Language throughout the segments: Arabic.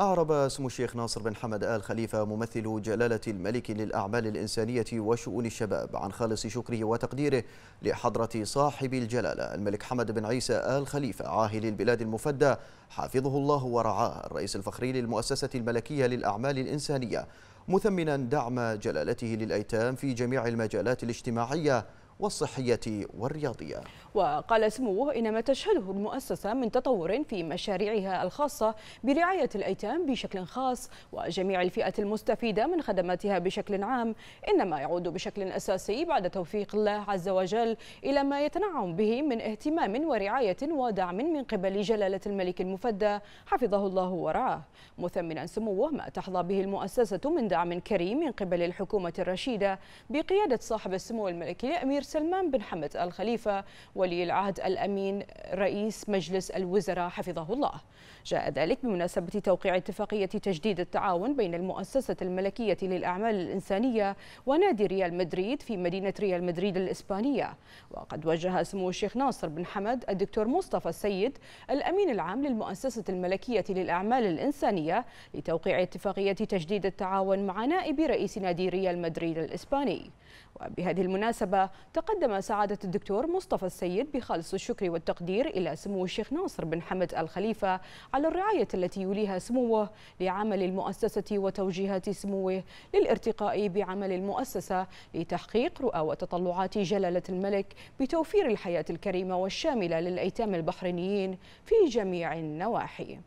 أعرب سمو الشيخ ناصر بن حمد آل خليفة ممثل جلالة الملك للأعمال الإنسانية وشؤون الشباب عن خالص شكره وتقديره لحضرة صاحب الجلالة الملك حمد بن عيسى آل خليفة عاهل البلاد المفدى حافظه الله ورعاه الرئيس الفخري للمؤسسة الملكية للأعمال الإنسانية مثمنا دعم جلالته للأيتام في جميع المجالات الاجتماعية والصحية والرياضية وقال سموه إن ما تشهده المؤسسة من تطور في مشاريعها الخاصة برعاية الأيتام بشكل خاص وجميع الفئات المستفيدة من خدماتها بشكل عام إنما يعود بشكل أساسي بعد توفيق الله عز وجل إلى ما يتنعم به من اهتمام ورعاية ودعم من قبل جلالة الملك المفدى حفظه الله ورعاه مثمنا سموه ما تحظى به المؤسسة من دعم كريم من قبل الحكومة الرشيدة بقيادة صاحب السمو الملكي الأمير سلمان بن حمد الخليفة ولي العهد الأمين رئيس مجلس الوزراء حفظه الله جاء ذلك بمناسبة توقيع اتفاقية تجديد التعاون بين المؤسسة الملكية للأعمال الإنسانية ونادي ريال مدريد في مدينة ريال مدريد الإسبانية وقد وجه سمو الشيخ ناصر بن حمد الدكتور مصطفى السيد الأمين العام للمؤسسة الملكية للأعمال الإنسانية لتوقيع اتفاقية تجديد التعاون مع نائب رئيس نادي ريال مدريد الإسباني وبهذه المناسبة تقدم سعادة الدكتور مصطفى السيد بخالص الشكر والتقدير إلى سمو الشيخ ناصر بن حمد الخليفة على الرعاية التي يوليها سموه لعمل المؤسسة وتوجيهات سموه للارتقاء بعمل المؤسسة لتحقيق رؤى وتطلعات جلالة الملك بتوفير الحياة الكريمة والشاملة للأيتام البحرينيين في جميع النواحي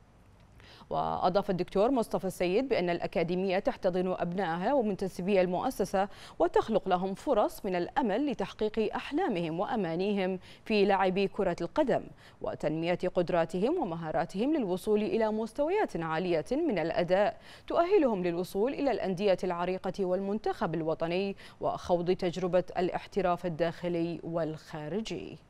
وأضاف الدكتور مصطفى السيد بأن الأكاديمية تحتضن أبنائها ومنتسبي المؤسسة وتخلق لهم فرص من الأمل لتحقيق أحلامهم وأمانيهم في لعب كرة القدم وتنمية قدراتهم ومهاراتهم للوصول إلى مستويات عالية من الأداء تؤهلهم للوصول إلى الأندية العريقة والمنتخب الوطني وخوض تجربة الاحتراف الداخلي والخارجي